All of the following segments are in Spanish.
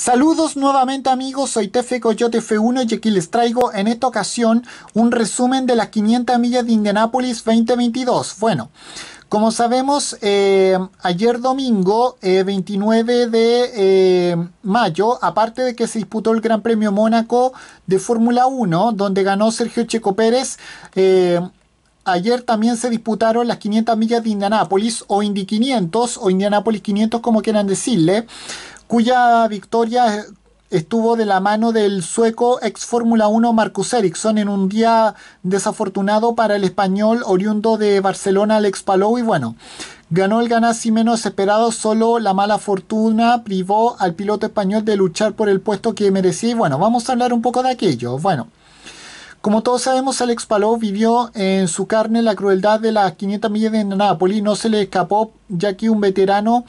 Saludos nuevamente amigos, soy Tefe Coyote F1 y aquí les traigo en esta ocasión un resumen de las 500 millas de Indianápolis 2022. Bueno, como sabemos, eh, ayer domingo 29 eh, de eh, mayo, aparte de que se disputó el Gran Premio Mónaco de Fórmula 1, donde ganó Sergio Checo Pérez, Ayer también se disputaron las 500 millas de Indianápolis, o Indy 500, o Indianápolis 500, como quieran decirle cuya victoria estuvo de la mano del sueco ex Fórmula 1 Marcus Ericsson en un día desafortunado para el español oriundo de Barcelona Alex Palou y bueno, ganó el ganassi menos esperado, solo la mala fortuna privó al piloto español de luchar por el puesto que merecía y bueno, vamos a hablar un poco de aquello. Bueno, como todos sabemos, Alex Palou vivió en su carne la crueldad de las 500 millas de Nápoles. No se le escapó, ya que un veterano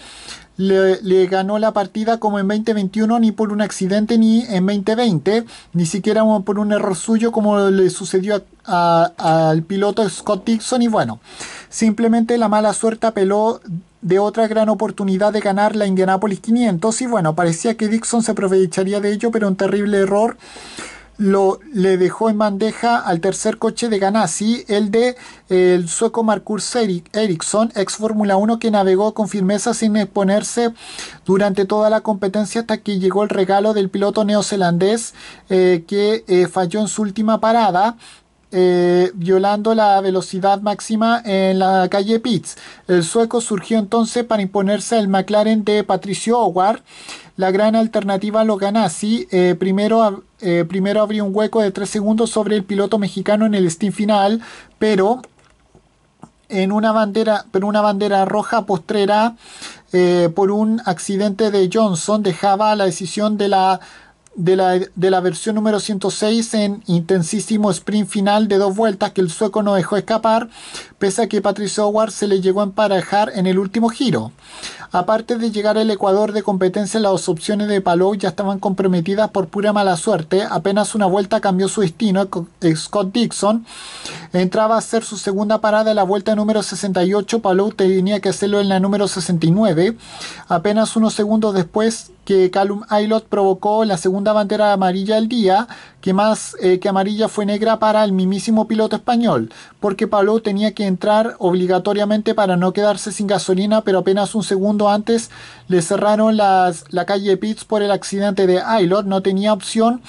le, ganó la partida como en 2021 ni por un accidente ni en 2020, ni siquiera por un error suyo como le sucedió al piloto Scott Dixon y bueno, simplemente la mala suerte apeló de otra gran oportunidad de ganar la Indianapolis 500 y bueno, parecía que Dixon se aprovecharía de ello, pero un terrible error lo, le dejó en bandeja al tercer coche de Ganassi, el de el sueco Marcus Eriksson... ex Fórmula 1, que navegó con firmeza sin exponerse durante toda la competencia hasta que llegó el regalo del piloto neozelandés eh, que eh, falló en su última parada. Eh, violando la velocidad máxima en la calle Pitts. El sueco surgió entonces para imponerse al McLaren de Patricio Howard la gran alternativa lo ganó así... Eh, primero, eh, abrió un hueco de 3 segundos sobre el piloto mexicano en el steam final, pero en una bandera, pero una bandera roja postrera eh, por un accidente de Johnson dejaba la decisión de la, de la, de la versión número 106 en intensísimo sprint final de dos vueltas que el sueco no dejó escapar, pese a que Patrick Howard se le llegó a emparejar en el último giro. Aparte de llegar al Ecuador de competencia, las opciones de Palou ya estaban comprometidas por pura mala suerte. Apenas una vuelta cambió su destino. Eh, Scott Dixon entraba a hacer su segunda parada en la vuelta número 68. Palou tenía que hacerlo en la número 69. Apenas unos segundos después que Calum Aylot provocó la segunda bandera amarilla del día, que más eh, que amarilla fue negra para el mismísimo piloto español, porque Pablo tenía que entrar obligatoriamente para no quedarse sin gasolina, pero apenas un segundo antes le cerraron la calle Pitts por el accidente de Aylot, no tenía opción,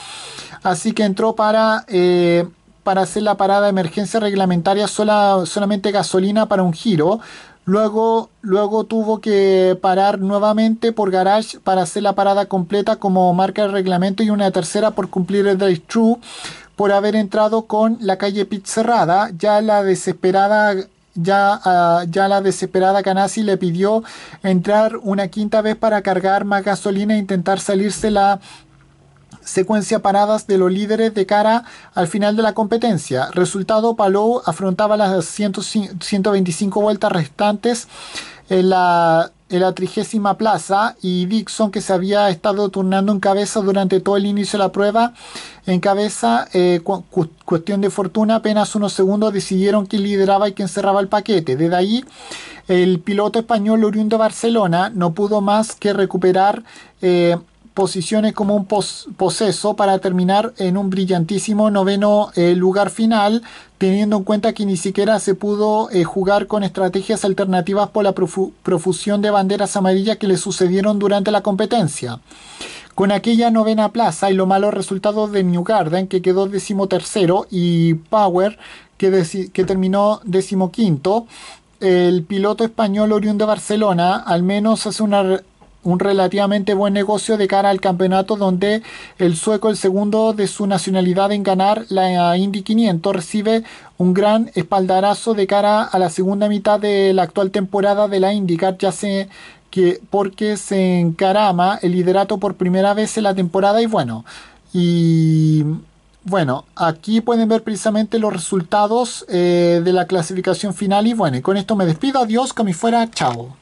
así que entró para... Eh, para hacer la parada de emergencia reglamentaria solamente gasolina para un giro, Luego, luego tuvo que parar nuevamente por Garage para hacer la parada completa como marca el reglamento y una tercera por cumplir el drive true por haber entrado con la calle Pit cerrada. Ya la desesperada ya, ah, ya, la desesperada Canasi le pidió entrar una quinta vez para cargar más gasolina e intentar salirse la secuencia paradas de los líderes de cara al final de la competencia. Resultado, Palou afrontaba las 125 vueltas restantes en la, en trigésima plaza y Dixon, que se había estado turnando en cabeza durante todo el inicio de la prueba, en cabeza, eh, cuestión de fortuna, apenas unos segundos decidieron quién lideraba y quién cerraba el paquete. Desde ahí, el piloto español oriundo de Barcelona no pudo más que recuperar eh, posiciones como un poseso para terminar en un brillantísimo noveno eh, lugar final, teniendo en cuenta que ni siquiera se pudo eh, jugar con estrategias alternativas por la profusión de banderas amarillas que le sucedieron durante la competencia. Con aquella novena plaza y los malos resultados de New Garden, que quedó decimotercero, y Power, que, que terminó decimoquinto, el piloto español oriundo de Barcelona al menos hace una un relativamente buen negocio de cara al campeonato donde el sueco, el segundo de su nacionalidad en ganar la eh, Indy 500, recibe un gran espaldarazo de cara a la segunda mitad de la actual temporada de la IndyCar, ya sé que porque se encarama el liderato por primera vez en la temporada y bueno, y bueno, aquí pueden ver precisamente los resultados eh, de la clasificación final y bueno, y con esto me despido, adiós, me fuera, chao.